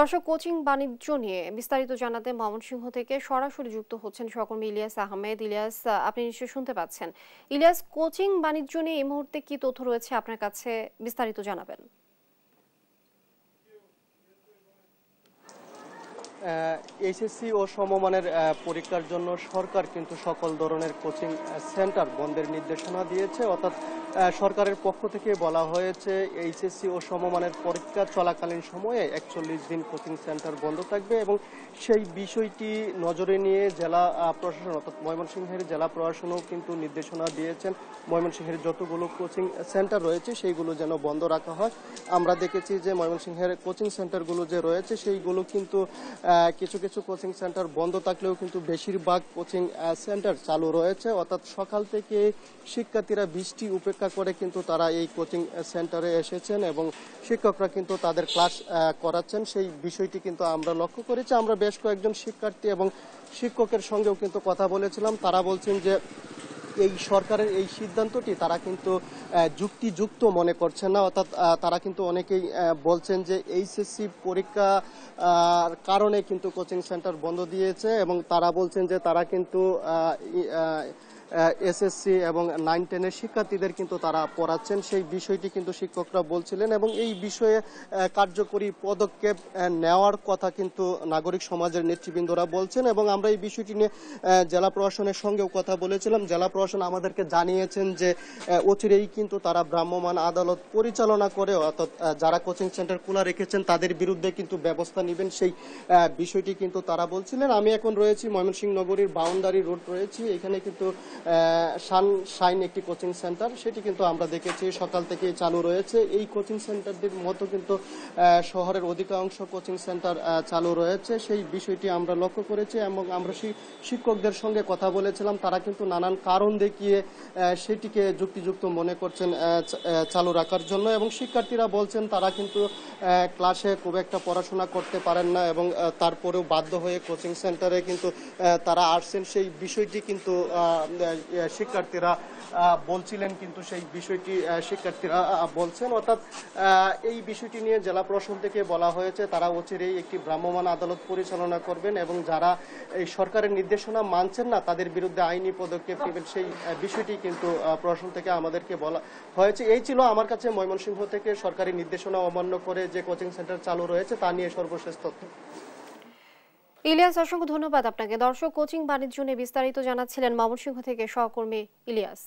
দর্শক কোচিং বাণিজ্য নিয়ে বিস্তারিত জানাতে ময়মনসিংহ থেকে সরাসরি যুক্ত হচ্ছেন সহকর্মী ইলিয়াস আহমেদ ইলিয়াস আপনি নিশ্চয় শুনতে পাচ্ছেন ইলিয়াস কোচিং বাণিজ্য নিয়ে এই মুহূর্তে কি তথ্য রয়েছে আপনার কাছে বিস্তারিত জানাবেন এইচএসসি ও সমমানের পরীক্ষার জন্য সরকার কিন্তু সকল ধরনের কোচিং সেন্টার বন্ধের নির্দেশনা দিয়েছে অর্থাৎ সরকারের পক্ষ থেকে বলা হয়েছে এইচএসসি ও সমমানের পরীক্ষা চলাকালীন সময়ে একচল্লিশ দিন কোচিং সেন্টার বন্ধ থাকবে এবং সেই বিষয়টি নজরে নিয়ে জেলা প্রশাসন অর্থাৎ ময়মনসিংহের জেলা প্রশাসনও কিন্তু নির্দেশনা দিয়েছেন ময়মনসিংহের যতগুলো কোচিং সেন্টার রয়েছে সেইগুলো যেন বন্ধ রাখা হয় আমরা দেখেছি যে ময়মনসিংহের কোচিং সেন্টারগুলো যে রয়েছে সেইগুলো কিন্তু কিছু কিছু কোচিং সেন্টার বন্ধ থাকলেও কিন্তু বেশিরভাগ কোচিং সেন্টার চালু রয়েছে অর্থাৎ সকাল থেকে শিক্ষার্থীরা বৃষ্টি উপেক্ষা করে কিন্তু তারা এই কোচিং সেন্টারে এসেছেন এবং শিক্ষকরা কিন্তু তাদের ক্লাস করাচ্ছেন সেই বিষয়টি কিন্তু আমরা লক্ষ্য করেছি আমরা বেশ কয়েকজন শিক্ষার্থী এবং শিক্ষকের সঙ্গেও কিন্তু কথা বলেছিলাম তারা বলছেন যে এই সরকারের এই সিদ্ধান্তটি তারা কিন্তু যুক্তিযুক্ত মনে করছে না অর্থাৎ তারা কিন্তু অনেকেই বলছেন যে এইচএসসি পরীক্ষা কারণে কিন্তু কোচিং সেন্টার বন্ধ দিয়েছে এবং তারা বলছেন যে তারা কিন্তু এসএসসি এবং নাইন টেনের শিক্ষার্থীদের কিন্তু তারা পড়াচ্ছেন সেই বিষয়টি কিন্তু শিক্ষকরা বলছিলেন এবং এই বিষয়ে কার্যকরী পদক্ষেপ নেওয়ার কথা কিন্তু নাগরিক সমাজের নেতৃবৃন্দরা বলছেন এবং আমরা এই বিষয়টি নিয়ে জেলা প্রশাসনের সঙ্গেও কথা বলেছিলাম জেলা প্রশাসন আমাদেরকে জানিয়েছেন যে অচিরেই কিন্তু তারা ভ্রাম্যমান আদালত পরিচালনা করে অর্থাৎ যারা কোচিং সেন্টার খোলা রেখেছেন তাদের বিরুদ্ধে কিন্তু ব্যবস্থা নেবেন সেই বিষয়টি কিন্তু তারা বলছিলেন আমি এখন রয়েছি ময়মনসিংহ নগরীর বাউন্ডারি রোড রয়েছি এখানে কিন্তু সানশাইন একটি কোচিং সেন্টার সেটি কিন্তু আমরা দেখেছি সকাল থেকে চালু রয়েছে এই কোচিং সেন্টারটির মতো কিন্তু শহরের অধিকাংশ কোচিং সেন্টার চালু রয়েছে সেই বিষয়টি আমরা লক্ষ্য করেছি এবং আমরা শিক্ষকদের সঙ্গে কথা বলেছিলাম তারা কিন্তু নানান কারণ দেখিয়ে সেটিকে যুক্তিযুক্ত মনে করছেন চালু রাখার জন্য এবং শিক্ষার্থীরা বলছেন তারা কিন্তু ক্লাসে খুব একটা পড়াশোনা করতে পারেন না এবং তারপরেও বাধ্য হয়ে কোচিং সেন্টারে কিন্তু তারা আসছেন সেই বিষয়টি কিন্তু শিক্ষার্থীরা বলছিলেন কিন্তু সেই বিষয়টি শিক্ষার্থীরা বলছেন অর্থাৎ এই বিষয়টি নিয়ে জেলা প্রশাসন থেকে বলা হয়েছে তারা অচিরেই একটি ভ্রাম্যমাণ আদালত পরিচালনা করবেন এবং যারা এই সরকারের নির্দেশনা মানছেন না তাদের বিরুদ্ধে আইনি পদক্ষেপ নেবেন সেই বিষয়টি কিন্তু প্রশাসন থেকে আমাদেরকে বলা হয়েছে এই ছিল আমার কাছে ময়মনসিংহ থেকে সরকারি নির্দেশনা অমান্য করে যে কোচিং সেন্টার চালু রয়েছে তা নিয়ে সর্বশেষ তথ্য ইলিয়াস অসংখ্য ধন্যবাদ আপনাকে দর্শক কোচিং বাণিজ্য নিয়ে বিস্তারিত জানাচ্ছিলেন ময়মনসিংহ থেকে সহকর্মী ইলিয়াস